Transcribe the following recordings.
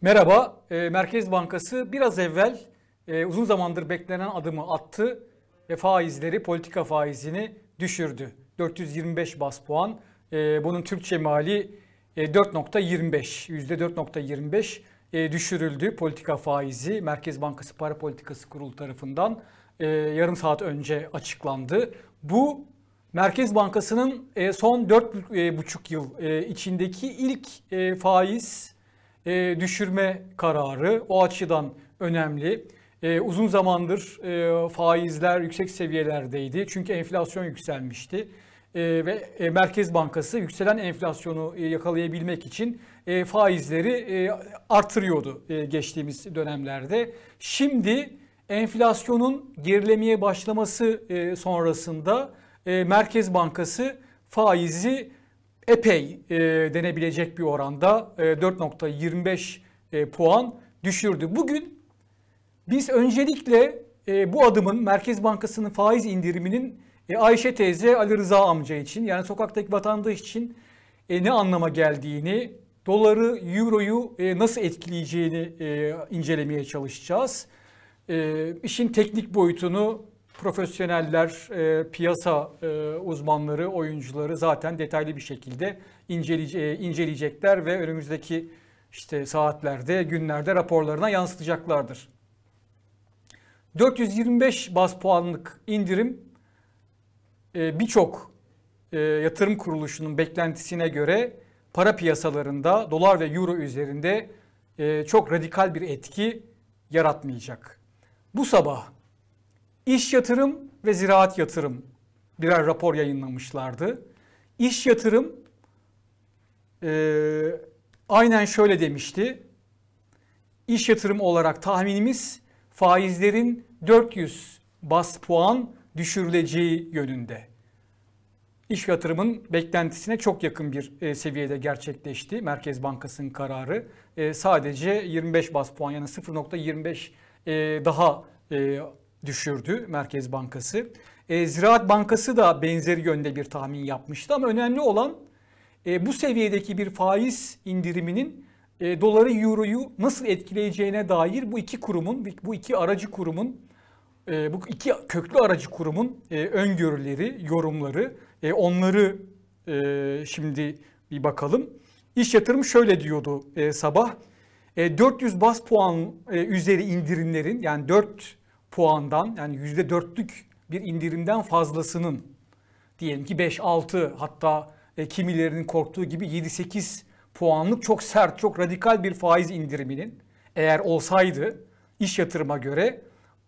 Merhaba, e, Merkez Bankası biraz evvel e, uzun zamandır beklenen adımı attı ve faizleri, politika faizini düşürdü. 425 bas puan, e, bunun Türkçe mali 4.25, %4.25 düşürüldü politika faizi. Merkez Bankası Para Politikası Kurulu tarafından yarım saat önce açıklandı. Bu Merkez Bankası'nın son 4,5 yıl içindeki ilk faiz e, düşürme kararı o açıdan önemli. E, uzun zamandır e, faizler yüksek seviyelerdeydi çünkü enflasyon yükselmişti. E, ve e, Merkez Bankası yükselen enflasyonu e, yakalayabilmek için e, faizleri e, artırıyordu e, geçtiğimiz dönemlerde. Şimdi enflasyonun gerilemeye başlaması e, sonrasında e, Merkez Bankası faizi epey e, denebilecek bir oranda e, 4.25 e, puan düşürdü. Bugün biz öncelikle e, bu adımın Merkez Bankası'nın faiz indiriminin e, Ayşe teyze Ali Rıza amca için yani sokaktaki vatandaş için e, ne anlama geldiğini, doları, euroyu e, nasıl etkileyeceğini e, incelemeye çalışacağız. E, işin teknik boyutunu profesyoneller, e, piyasa e, uzmanları, oyuncuları zaten detaylı bir şekilde inceleye, inceleyecekler ve önümüzdeki işte saatlerde, günlerde raporlarına yansıtacaklardır. 425 bas puanlık indirim e, birçok e, yatırım kuruluşunun beklentisine göre para piyasalarında dolar ve euro üzerinde e, çok radikal bir etki yaratmayacak. Bu sabah İş Yatırım ve Ziraat Yatırım birer rapor yayınlamışlardı. İş Yatırım e, aynen şöyle demişti. İş yatırım olarak tahminimiz faizlerin 400 bas puan düşürüleceği yönünde. İş yatırımın beklentisine çok yakın bir e, seviyede gerçekleşti. Merkez Bankası'nın kararı e, sadece 25 bas puan yani 0.25 e, daha e, düşürdü Merkez Bankası. E, Ziraat Bankası da benzeri yönde bir tahmin yapmıştı ama önemli olan e, bu seviyedeki bir faiz indiriminin e, doları euroyu nasıl etkileyeceğine dair bu iki kurumun, bu iki aracı kurumun, e, bu iki köklü aracı kurumun e, öngörüleri, yorumları, e, onları e, şimdi bir bakalım. İş yatırım şöyle diyordu e, sabah. E, 400 bas puan e, üzeri indirimlerin yani 4 puandan yani yüzde dörtlük bir indirimden fazlasının diyelim ki 5-6 hatta e, kimilerinin korktuğu gibi 7-8 puanlık çok sert, çok radikal bir faiz indiriminin eğer olsaydı iş yatırıma göre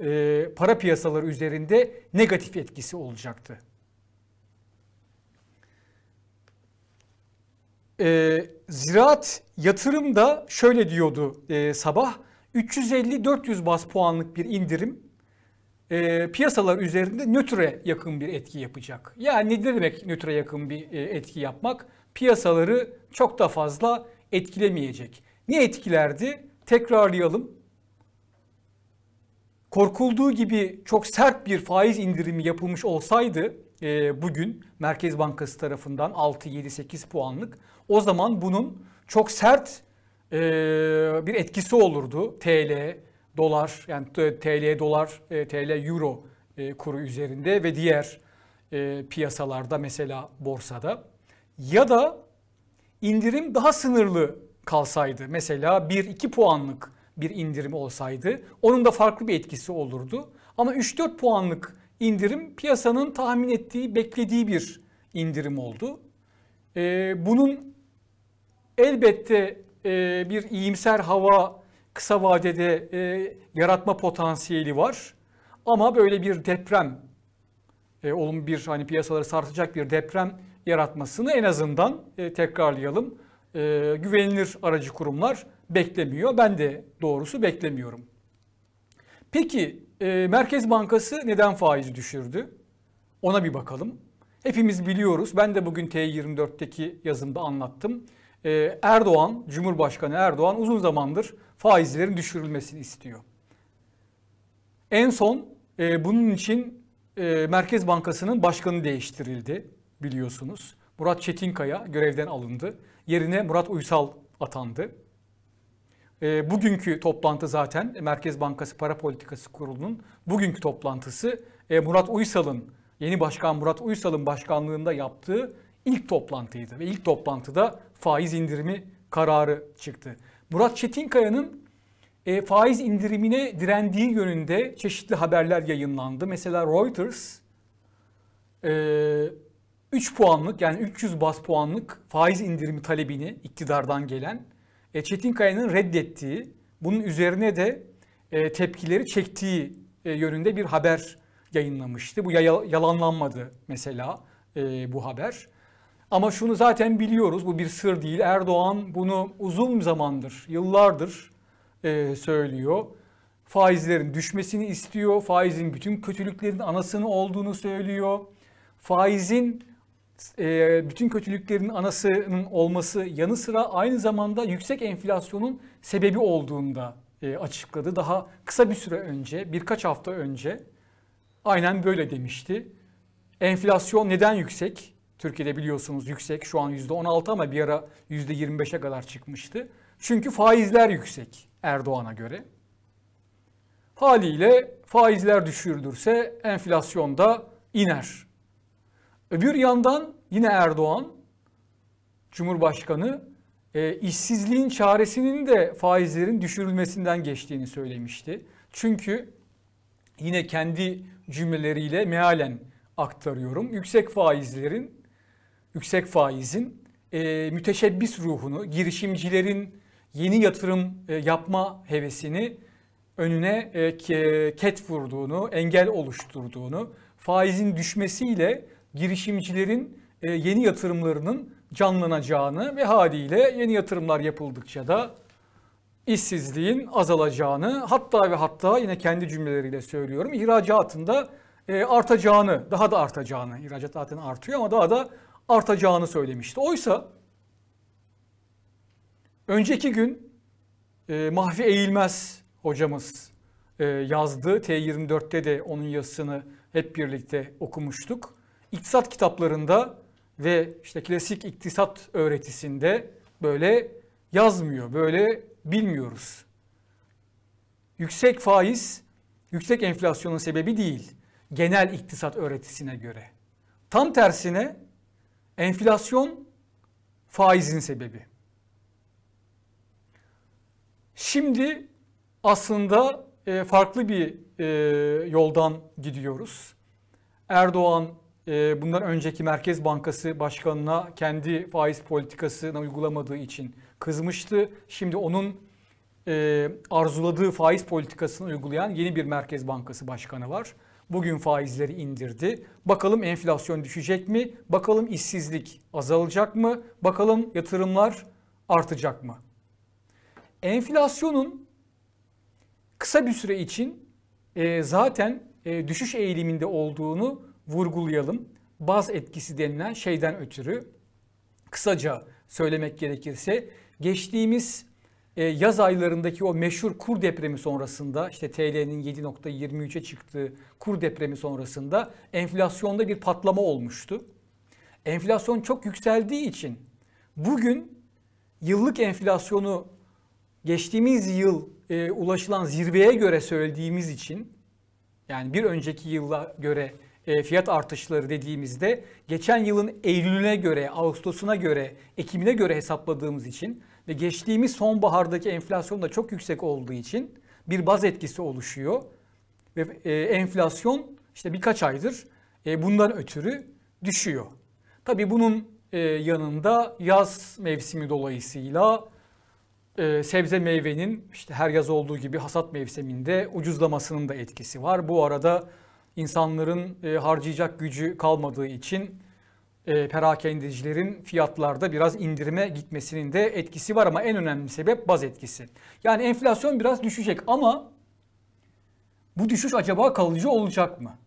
e, para piyasaları üzerinde negatif etkisi olacaktı. E, ziraat yatırım da şöyle diyordu e, sabah 350-400 bas puanlık bir indirim e, piyasalar üzerinde nötre yakın bir etki yapacak. Yani ne demek nötre yakın bir e, etki yapmak? Piyasaları çok da fazla etkilemeyecek. Ne etkilerdi? Tekrarlayalım. Korkulduğu gibi çok sert bir faiz indirimi yapılmış olsaydı e, bugün Merkez Bankası tarafından 6-7-8 puanlık o zaman bunun çok sert e, bir etkisi olurdu. TL, dolar yani TL dolar, e, TL euro e, kuru üzerinde ve diğer e, piyasalarda mesela borsada ya da indirim daha sınırlı kalsaydı mesela 1-2 puanlık bir indirim olsaydı onun da farklı bir etkisi olurdu. Ama 3-4 puanlık indirim piyasanın tahmin ettiği, beklediği bir indirim oldu. Ee, bunun elbette e, bir iyimser hava kısa vadede e, yaratma potansiyeli var. Ama böyle bir deprem, e, olumlu bir hani piyasaları sarsacak bir deprem yaratmasını en azından e, tekrarlayalım. E, güvenilir aracı kurumlar beklemiyor. Ben de doğrusu beklemiyorum. Peki e, Merkez Bankası neden faizi düşürdü? Ona bir bakalım. Hepimiz biliyoruz. Ben de bugün T24'teki yazımda anlattım e, Erdoğan, Cumhurbaşkanı Erdoğan uzun zamandır faizlerin düşürülmesini istiyor. En son e, bunun için e, Merkez Bankası'nın başkanı değiştirildi biliyorsunuz. Murat Çetinkaya görevden alındı. Yerine Murat Uysal atandı. E, bugünkü toplantı zaten Merkez Bankası Para Politikası Kurulu'nun bugünkü toplantısı e, Murat Uysal'ın yeni başkan Murat Uysal'ın başkanlığında yaptığı ilk toplantıydı ve ilk toplantıda faiz indirimi kararı çıktı. Murat Çetinkaya'nın e, faiz indirimine direndiği yönünde çeşitli haberler yayınlandı. Mesela Reuters e, 3 puanlık yani 300 bas puanlık faiz indirimi talebini iktidardan gelen e, Çetinkaya'nın reddettiği, bunun üzerine de e, tepkileri çektiği e, yönünde bir haber yayınlamıştı. Bu yalanlanmadı mesela e, bu haber. Ama şunu zaten biliyoruz, bu bir sır değil. Erdoğan bunu uzun zamandır, yıllardır e, söylüyor. Faizlerin düşmesini istiyor, faizin bütün kötülüklerin anasını olduğunu söylüyor. Faizin e, bütün kötülüklerin anasının olması yanı sıra aynı zamanda yüksek enflasyonun sebebi olduğunda e, açıkladı. Daha kısa bir süre önce, birkaç hafta önce aynen böyle demişti. Enflasyon neden yüksek? Türkiye'de biliyorsunuz yüksek. Şu an %16 ama bir ara %25'e kadar çıkmıştı. Çünkü faizler yüksek Erdoğan'a göre. Haliyle faizler düşürülürse enflasyon da iner. Öbür yandan yine Erdoğan Cumhurbaşkanı e, işsizliğin çaresinin de faizlerin düşürülmesinden geçtiğini söylemişti. Çünkü yine kendi cümleleriyle mealen aktarıyorum. Yüksek faizlerin yüksek faizin e, müteşebbis ruhunu, girişimcilerin yeni yatırım e, yapma hevesini önüne e, ket vurduğunu, engel oluşturduğunu, faizin düşmesiyle girişimcilerin e, yeni yatırımlarının canlanacağını ve haliyle yeni yatırımlar yapıldıkça da işsizliğin azalacağını hatta ve hatta yine kendi cümleleriyle söylüyorum ihracatında e, artacağını daha da artacağını ihracat zaten artıyor ama daha da artacağını söylemişti. Oysa önceki gün e, Mahfi Eğilmez hocamız e, yazdı. T24'te de onun yazısını hep birlikte okumuştuk. İktisat kitaplarında ve işte klasik iktisat öğretisinde böyle yazmıyor, böyle bilmiyoruz. Yüksek faiz, yüksek enflasyonun sebebi değil genel iktisat öğretisine göre. Tam tersine Enflasyon faizin sebebi. Şimdi aslında e, farklı bir e, yoldan gidiyoruz. Erdoğan e, bundan önceki Merkez Bankası Başkanı'na kendi faiz politikasını uygulamadığı için kızmıştı. Şimdi onun e, arzuladığı faiz politikasını uygulayan yeni bir Merkez Bankası Başkanı var bugün faizleri indirdi. Bakalım enflasyon düşecek mi? Bakalım işsizlik azalacak mı? Bakalım yatırımlar artacak mı? Enflasyonun kısa bir süre için e, zaten e, düşüş eğiliminde olduğunu vurgulayalım. Baz etkisi denilen şeyden ötürü kısaca söylemek gerekirse geçtiğimiz e, yaz aylarındaki o meşhur kur depremi sonrasında işte TL'nin 7.23'e çıktığı kur depremi sonrasında enflasyonda bir patlama olmuştu. Enflasyon çok yükseldiği için bugün yıllık enflasyonu geçtiğimiz yıl e, ulaşılan zirveye göre söylediğimiz için yani bir önceki yıla göre e, fiyat artışları dediğimizde geçen yılın Eylül'üne göre, Ağustos'una göre, Ekim'ine göre hesapladığımız için ve geçtiğimiz sonbahardaki enflasyon da çok yüksek olduğu için bir baz etkisi oluşuyor. Ve e, enflasyon işte birkaç aydır e, bundan ötürü düşüyor. Tabii bunun yanında yaz mevsimi dolayısıyla e, sebze meyvenin işte her yaz olduğu gibi hasat mevsiminde ucuzlamasının da etkisi var. Bu arada insanların e, harcayacak gücü kalmadığı için e, perakendecilerin fiyatlarda biraz indirime gitmesinin de etkisi var ama en önemli sebep baz etkisi. Yani enflasyon biraz düşecek ama bu düşüş acaba kalıcı olacak mı?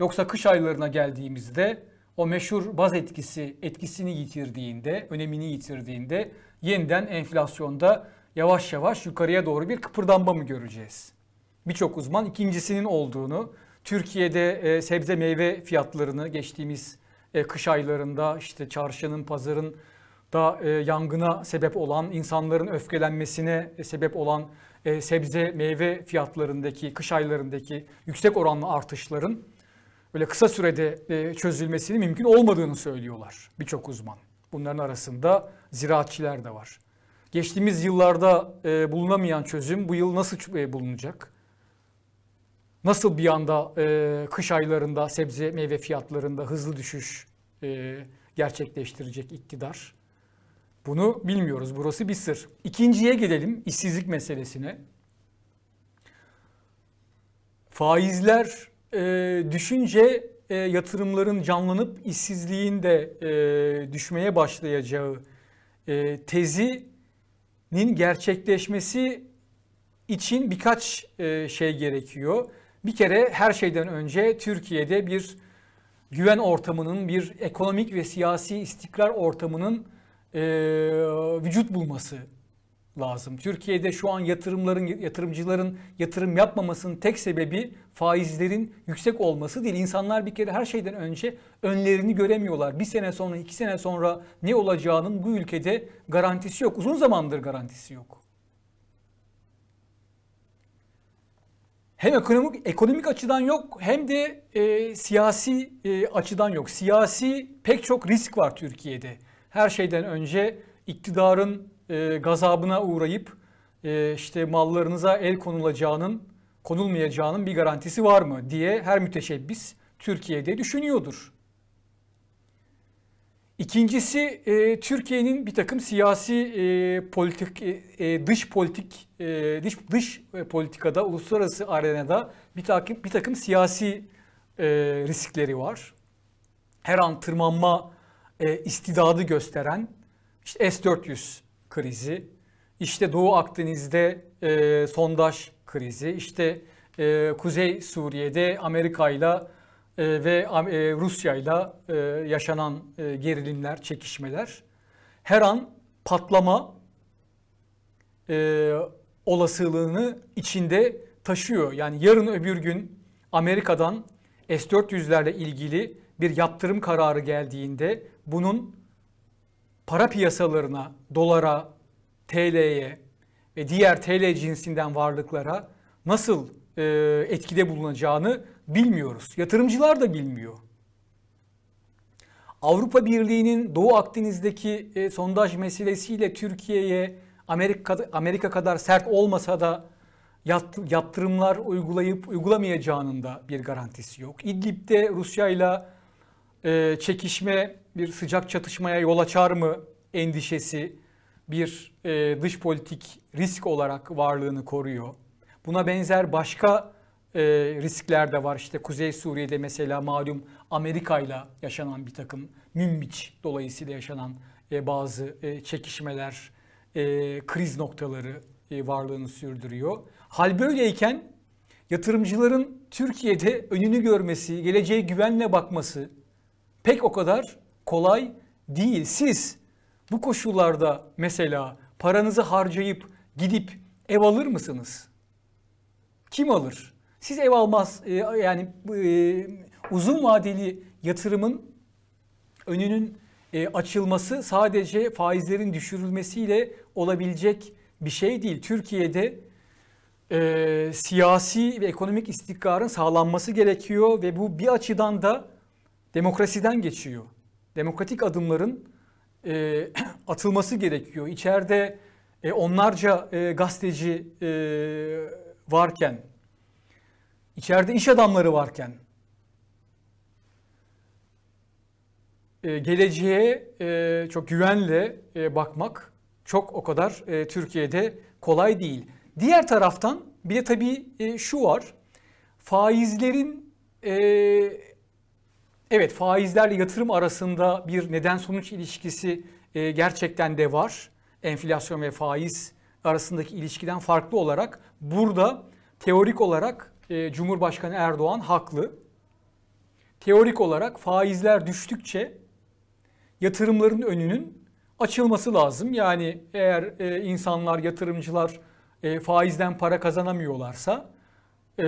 Yoksa kış aylarına geldiğimizde o meşhur baz etkisi etkisini yitirdiğinde, önemini yitirdiğinde yeniden enflasyonda yavaş yavaş yukarıya doğru bir kıpırdanma mı göreceğiz? Birçok uzman ikincisinin olduğunu, Türkiye'de e, sebze meyve fiyatlarını geçtiğimiz e, kış aylarında işte çarşının, pazarın da e, yangına sebep olan, insanların öfkelenmesine sebep olan sebze meyve fiyatlarındaki, kış aylarındaki yüksek oranlı artışların böyle kısa sürede çözülmesini mümkün olmadığını söylüyorlar birçok uzman. Bunların arasında ziraatçiler de var. Geçtiğimiz yıllarda bulunamayan çözüm bu yıl nasıl bulunacak? Nasıl bir anda e, kış aylarında sebze meyve fiyatlarında hızlı düşüş e, gerçekleştirecek iktidar? Bunu bilmiyoruz. Burası bir sır. İkinciye gelelim işsizlik meselesine. Faizler e, düşünce e, yatırımların canlanıp işsizliğin de e, düşmeye başlayacağı e, tezinin gerçekleşmesi için birkaç e, şey gerekiyor. Bir kere her şeyden önce Türkiye'de bir güven ortamının, bir ekonomik ve siyasi istikrar ortamının e, vücut bulması lazım. Türkiye'de şu an yatırımların yatırımcıların yatırım yapmamasının tek sebebi faizlerin yüksek olması değil. İnsanlar bir kere her şeyden önce önlerini göremiyorlar. Bir sene sonra, iki sene sonra ne olacağının bu ülkede garantisi yok. Uzun zamandır garantisi yok. hem ekonomik ekonomik açıdan yok hem de e, siyasi e, açıdan yok. Siyasi pek çok risk var Türkiye'de. Her şeyden önce iktidarın e, gazabına uğrayıp e, işte mallarınıza el konulacağının, konulmayacağının bir garantisi var mı diye her müteşebbis Türkiye'de düşünüyordur. İkincisi e, Türkiye'nin bir takım siyasi e, politik e, e dış politik e, dış dış e, politikada uluslararası arenada bir takım bir takım siyasi e, riskleri var. Her an tırmanma e, istidadı gösteren işte S400 krizi, işte Doğu Akdeniz'de e, sondaj krizi, işte e, Kuzey Suriye'de Amerika ile ee, ve e, Rusya ile yaşanan e, gerilimler, çekişmeler her an patlama e, olasılığını içinde taşıyor. Yani yarın öbür gün Amerika'dan S-400'lerle ilgili bir yaptırım kararı geldiğinde bunun para piyasalarına, dolara, TL'ye ve diğer TL cinsinden varlıklara nasıl etkide bulunacağını Bilmiyoruz. Yatırımcılar da bilmiyor. Avrupa Birliği'nin Doğu Akdeniz'deki e, sondaj meselesiyle Türkiye'ye Amerika, Amerika kadar sert olmasa da yat, yaptırımlar uygulayıp uygulamayacağının da bir garantisi yok. İdlib'de Rusya ile e, çekişme bir sıcak çatışmaya yol açar mı endişesi bir e, dış politik risk olarak varlığını koruyor. Buna benzer başka e, riskler de var. İşte Kuzey Suriye'de mesela malum Amerika ile yaşanan bir takım Münbiç dolayısıyla yaşanan e, bazı e, çekişmeler, e, kriz noktaları e, varlığını sürdürüyor. Hal böyleyken yatırımcıların Türkiye'de önünü görmesi, geleceğe güvenle bakması pek o kadar kolay değil. Siz bu koşullarda mesela paranızı harcayıp gidip ev alır mısınız? Kim alır? Siz ev almaz e, yani e, uzun vadeli yatırımın önünün e, açılması sadece faizlerin düşürülmesiyle olabilecek bir şey değil. Türkiye'de e, siyasi ve ekonomik istikrarın sağlanması gerekiyor ve bu bir açıdan da demokrasiden geçiyor. Demokratik adımların e, atılması gerekiyor. İçeride e, onlarca e, gazeteci e, varken İçeride iş adamları varken e, geleceğe e, çok güvenle e, bakmak çok o kadar Türkiye'de kolay değil. Diğer taraftan bir de tabii şu var. Faizlerin evet faizlerle yatırım arasında bir neden sonuç ilişkisi gerçekten de var. Enflasyon ve faiz arasındaki ilişkiden farklı olarak burada teorik olarak e, Cumhurbaşkanı Erdoğan haklı. Teorik olarak faizler düştükçe yatırımların önünün açılması lazım. Yani eğer e, insanlar, yatırımcılar e, faizden para kazanamıyorlarsa e,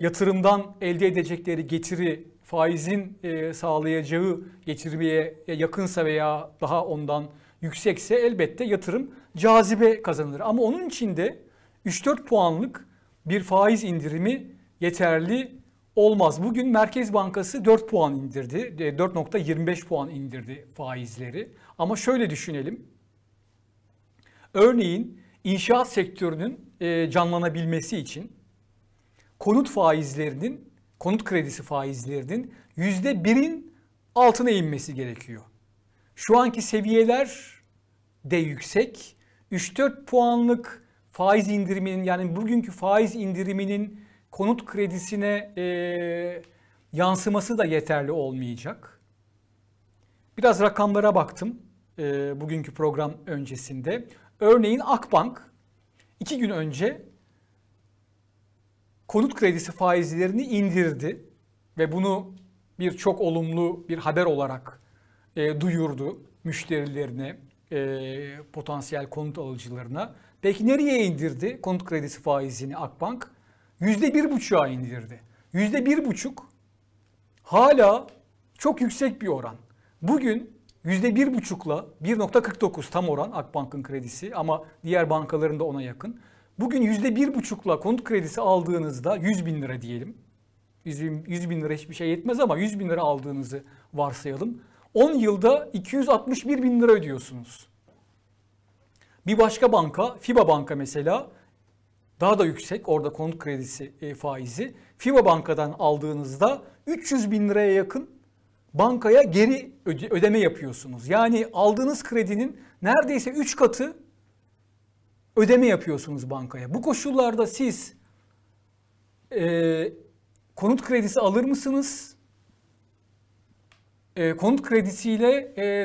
yatırımdan elde edecekleri getiri faizin e, sağlayacağı getirmeye yakınsa veya daha ondan yüksekse elbette yatırım cazibe kazanır. Ama onun için de 3-4 puanlık bir faiz indirimi yeterli olmaz. Bugün Merkez Bankası 4 puan indirdi. 4.25 e, puan indirdi faizleri. Ama şöyle düşünelim. Örneğin inşaat sektörünün e, canlanabilmesi için konut faizlerinin, konut kredisi faizlerinin %1'in altına inmesi gerekiyor. Şu anki seviyeler de yüksek. 3-4 puanlık faiz indiriminin yani bugünkü faiz indiriminin konut kredisine e, yansıması da yeterli olmayacak. Biraz rakamlara baktım e, bugünkü program öncesinde. Örneğin Akbank iki gün önce konut kredisi faizlerini indirdi ve bunu bir çok olumlu bir haber olarak e, duyurdu müşterilerine, e, potansiyel konut alıcılarına Peki nereye indirdi konut kredisi faizini Akbank? Yüzde bir buçuğa indirdi. Yüzde bir buçuk hala çok yüksek bir oran. Bugün yüzde bir buçukla 1.49 tam oran Akbank'ın kredisi ama diğer bankaların da ona yakın. Bugün yüzde bir buçukla konut kredisi aldığınızda 100 bin lira diyelim. 100 bin, 100 bin lira hiçbir şey yetmez ama 100 bin lira aldığınızı varsayalım. 10 yılda 261 bin lira ödüyorsunuz. Bir başka banka FIBA banka mesela daha da yüksek orada konut kredisi e, faizi. FIBA bankadan aldığınızda 300 bin liraya yakın bankaya geri öde- ödeme yapıyorsunuz. Yani aldığınız kredinin neredeyse 3 katı ödeme yapıyorsunuz bankaya. Bu koşullarda siz e, konut kredisi alır mısınız? E, konut kredisiyle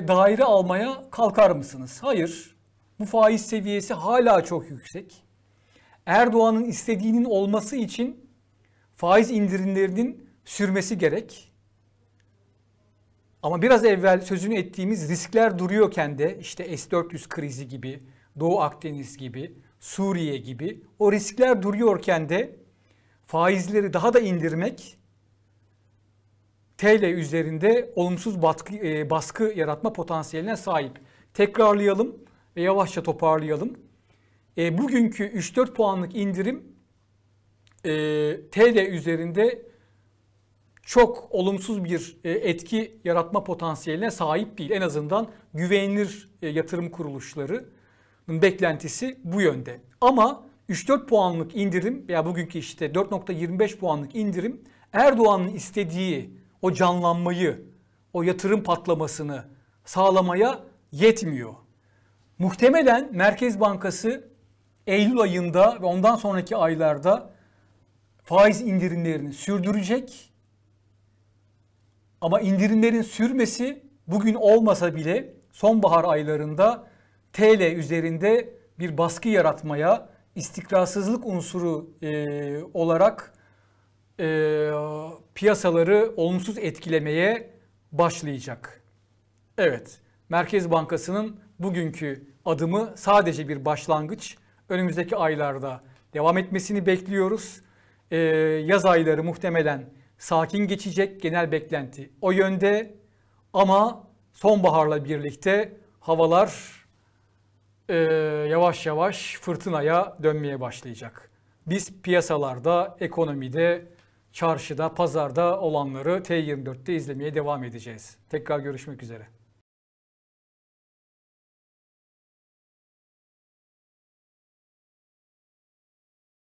e, daire almaya kalkar mısınız? Hayır. Bu faiz seviyesi hala çok yüksek. Erdoğan'ın istediğinin olması için faiz indirimlerinin sürmesi gerek. Ama biraz evvel sözünü ettiğimiz riskler duruyorken de işte S-400 krizi gibi, Doğu Akdeniz gibi, Suriye gibi o riskler duruyorken de faizleri daha da indirmek TL üzerinde olumsuz batkı, e, baskı yaratma potansiyeline sahip. Tekrarlayalım ve yavaşça toparlayalım. E, bugünkü 3-4 puanlık indirim e, TL üzerinde çok olumsuz bir e, etki yaratma potansiyeline sahip değil. En azından güvenilir e, yatırım kuruluşlarının beklentisi bu yönde. Ama 3-4 puanlık indirim veya bugünkü işte 4.25 puanlık indirim Erdoğan'ın istediği o canlanmayı, o yatırım patlamasını sağlamaya yetmiyor. Muhtemelen Merkez Bankası Eylül ayında ve ondan sonraki aylarda faiz indirimlerini sürdürecek. Ama indirimlerin sürmesi bugün olmasa bile sonbahar aylarında TL üzerinde bir baskı yaratmaya, istikrarsızlık unsuru e, olarak e, piyasaları olumsuz etkilemeye başlayacak. Evet, Merkez Bankası'nın bugünkü adımı sadece bir başlangıç. Önümüzdeki aylarda devam etmesini bekliyoruz. Ee, yaz ayları muhtemelen sakin geçecek genel beklenti o yönde ama sonbaharla birlikte havalar e, yavaş yavaş fırtınaya dönmeye başlayacak. Biz piyasalarda, ekonomide, çarşıda, pazarda olanları T24'te izlemeye devam edeceğiz. Tekrar görüşmek üzere.